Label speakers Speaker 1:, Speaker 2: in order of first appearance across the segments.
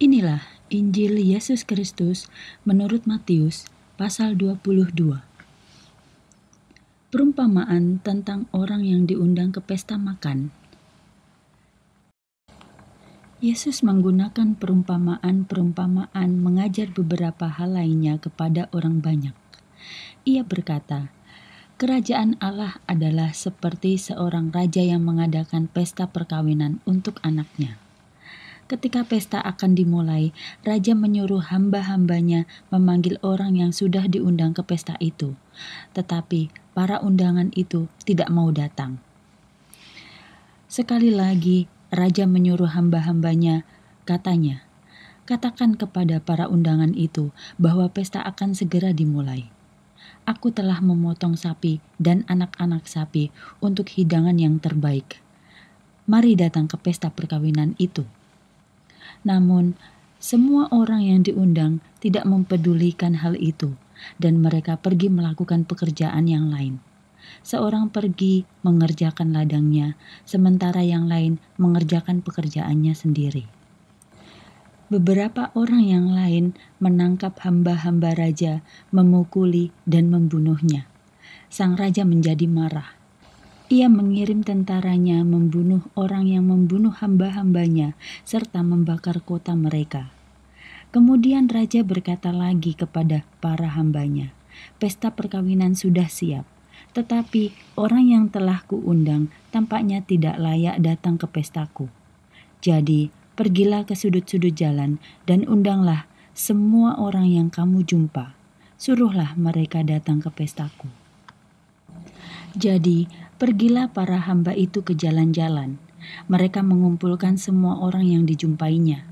Speaker 1: Inilah Injil Yesus Kristus menurut Matius pasal 22. Perumpamaan tentang orang yang diundang ke pesta makan. Yesus menggunakan perumpamaan-perumpamaan mengajar beberapa hal lainnya kepada orang banyak. Ia berkata, "Kerajaan Allah adalah seperti seorang raja yang mengadakan pesta perkawinan untuk anaknya." Ketika pesta akan dimulai, raja menyuruh hamba-hambanya memanggil orang yang sudah diundang ke pesta itu. Tetapi para undangan itu tidak mau datang. Sekali lagi, raja menyuruh hamba-hambanya, katanya, "Katakan kepada para undangan itu bahwa pesta akan segera dimulai." Aku telah memotong sapi dan anak-anak sapi untuk hidangan yang terbaik. Mari datang ke pesta perkawinan itu. Namun, semua orang yang diundang tidak mempedulikan hal itu, dan mereka pergi melakukan pekerjaan yang lain. Seorang pergi mengerjakan ladangnya, sementara yang lain mengerjakan pekerjaannya sendiri. Beberapa orang yang lain menangkap hamba-hamba raja, memukuli, dan membunuhnya. Sang raja menjadi marah ia mengirim tentaranya membunuh orang yang membunuh hamba-hambanya serta membakar kota mereka. Kemudian raja berkata lagi kepada para hambanya, "Pesta perkawinan sudah siap, tetapi orang yang telah kuundang tampaknya tidak layak datang ke pestaku. Jadi, pergilah ke sudut-sudut jalan dan undanglah semua orang yang kamu jumpa. Suruhlah mereka datang ke pestaku." Jadi, Pergilah para hamba itu ke jalan-jalan. Mereka mengumpulkan semua orang yang dijumpainya.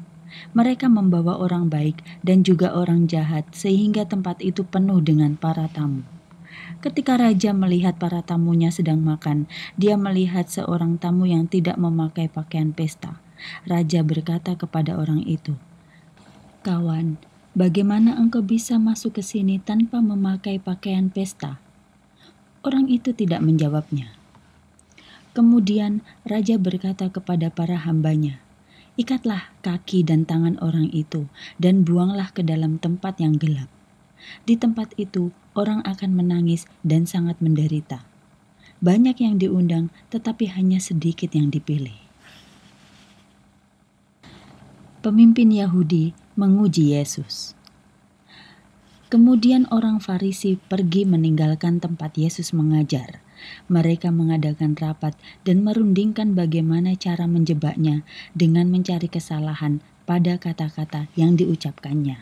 Speaker 1: Mereka membawa orang baik dan juga orang jahat, sehingga tempat itu penuh dengan para tamu. Ketika raja melihat para tamunya sedang makan, dia melihat seorang tamu yang tidak memakai pakaian pesta. Raja berkata kepada orang itu, "Kawan, bagaimana engkau bisa masuk ke sini tanpa memakai pakaian pesta?" Orang itu tidak menjawabnya. Kemudian raja berkata kepada para hambanya, "Ikatlah kaki dan tangan orang itu, dan buanglah ke dalam tempat yang gelap. Di tempat itu, orang akan menangis dan sangat menderita. Banyak yang diundang, tetapi hanya sedikit yang dipilih." Pemimpin Yahudi menguji Yesus. Kemudian orang Farisi pergi meninggalkan tempat Yesus mengajar mereka mengadakan rapat dan merundingkan bagaimana cara menjebaknya dengan mencari kesalahan pada kata-kata yang diucapkannya.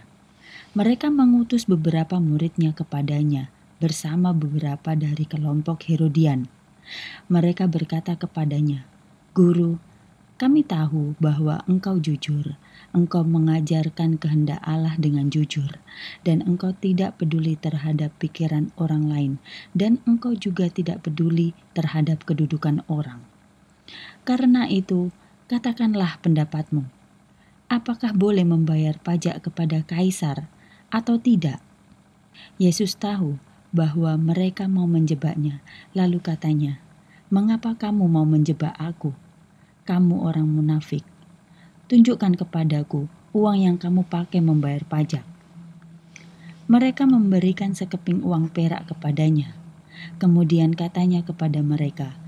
Speaker 1: Mereka mengutus beberapa muridnya kepadanya bersama beberapa dari kelompok Herodian. Mereka berkata kepadanya, "Guru, kami tahu bahwa engkau jujur, engkau mengajarkan kehendak Allah dengan jujur, dan engkau tidak peduli terhadap pikiran orang lain, dan engkau juga tidak peduli terhadap kedudukan orang. Karena itu, katakanlah pendapatmu. Apakah boleh membayar pajak kepada kaisar atau tidak? Yesus tahu bahwa mereka mau menjebaknya, lalu katanya, "Mengapa kamu mau menjebak Aku?" kamu orang munafik. Tunjukkan kepadaku uang yang kamu pakai membayar pajak. Mereka memberikan sekeping uang perak kepadanya. Kemudian katanya kepada mereka,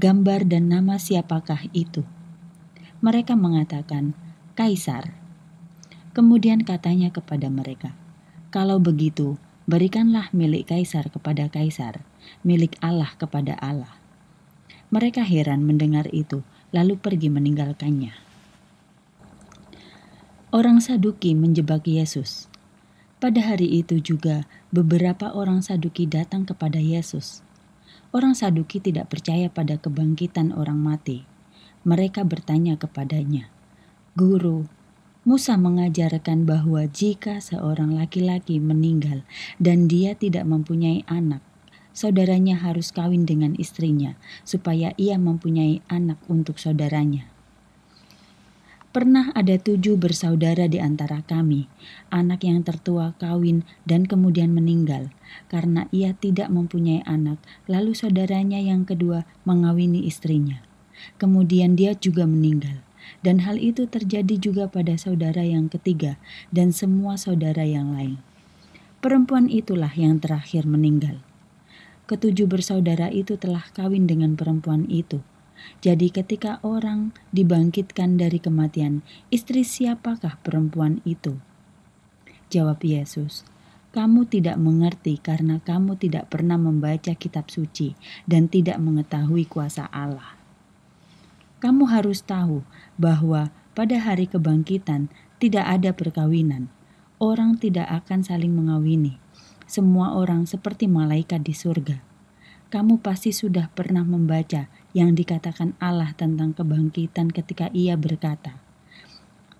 Speaker 1: "Gambar dan nama siapakah itu?" Mereka mengatakan, "Kaisar." Kemudian katanya kepada mereka, "Kalau begitu, berikanlah milik kaisar kepada kaisar, milik Allah kepada Allah." Mereka heran mendengar itu, lalu pergi meninggalkannya. Orang Saduki menjebak Yesus. Pada hari itu juga beberapa orang Saduki datang kepada Yesus. Orang Saduki tidak percaya pada kebangkitan orang mati. Mereka bertanya kepadanya, "Guru, Musa mengajarkan bahwa jika seorang laki-laki meninggal dan dia tidak mempunyai anak, saudaranya harus kawin dengan istrinya, supaya ia mempunyai anak untuk saudaranya. Pernah ada tujuh bersaudara di antara kami. Anak yang tertua kawin dan kemudian meninggal karena ia tidak mempunyai anak. Lalu saudaranya yang kedua mengawini istrinya. Kemudian dia juga meninggal, dan hal itu terjadi juga pada saudara yang ketiga dan semua saudara yang lain. Perempuan itulah yang terakhir meninggal ketujuh bersaudara itu telah kawin dengan perempuan itu. Jadi ketika orang dibangkitkan dari kematian, istri siapakah perempuan itu? Jawab Yesus, kamu tidak mengerti karena kamu tidak pernah membaca kitab suci dan tidak mengetahui kuasa Allah. Kamu harus tahu bahwa pada hari kebangkitan tidak ada perkawinan. Orang tidak akan saling mengawini, semua orang seperti malaikat di surga. Kamu pasti sudah pernah membaca yang dikatakan Allah tentang kebangkitan ketika ia berkata,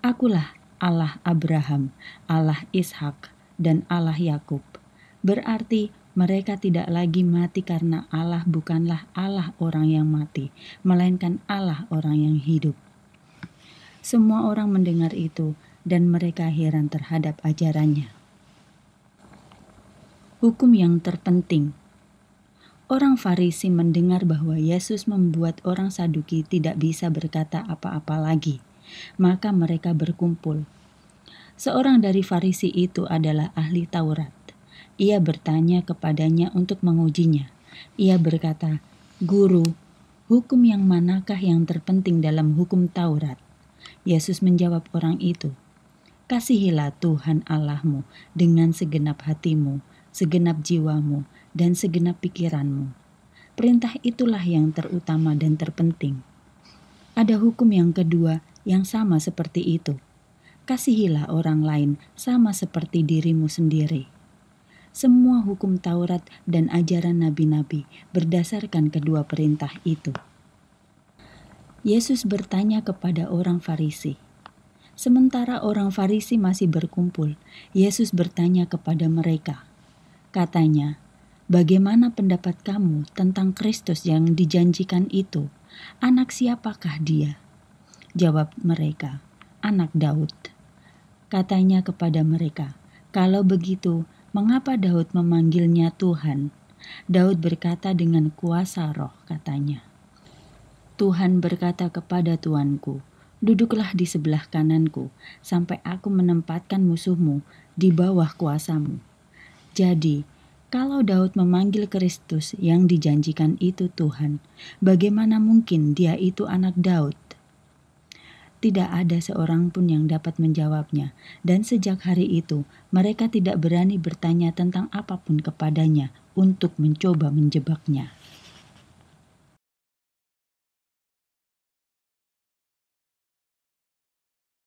Speaker 1: Akulah Allah Abraham, Allah Ishak, dan Allah Yakub. Berarti mereka tidak lagi mati karena Allah bukanlah Allah orang yang mati, melainkan Allah orang yang hidup. Semua orang mendengar itu, dan mereka heran terhadap ajarannya hukum yang terpenting. Orang Farisi mendengar bahwa Yesus membuat orang Saduki tidak bisa berkata apa-apa lagi, maka mereka berkumpul. Seorang dari Farisi itu adalah ahli Taurat. Ia bertanya kepadanya untuk mengujinya. Ia berkata, "Guru, hukum yang manakah yang terpenting dalam hukum Taurat?" Yesus menjawab orang itu, "Kasihilah Tuhan Allahmu dengan segenap hatimu, segenap jiwamu, dan segenap pikiranmu. Perintah itulah yang terutama dan terpenting. Ada hukum yang kedua yang sama seperti itu. Kasihilah orang lain sama seperti dirimu sendiri. Semua hukum Taurat dan ajaran nabi-nabi berdasarkan kedua perintah itu. Yesus bertanya kepada orang Farisi, Sementara orang Farisi masih berkumpul, Yesus bertanya kepada mereka, Katanya, "Bagaimana pendapat kamu tentang Kristus yang dijanjikan itu? Anak siapakah dia?" Jawab mereka, "Anak Daud." Katanya kepada mereka, "Kalau begitu, mengapa Daud memanggilnya Tuhan?" Daud berkata dengan kuasa roh, katanya. Tuhan berkata kepada tuanku, "Duduklah di sebelah kananku sampai aku menempatkan musuhmu di bawah kuasamu." Jadi, kalau Daud memanggil Kristus yang dijanjikan itu Tuhan, bagaimana mungkin dia itu anak Daud? Tidak ada seorang pun yang dapat menjawabnya, dan sejak hari itu mereka tidak berani bertanya tentang apapun kepadanya untuk mencoba menjebaknya.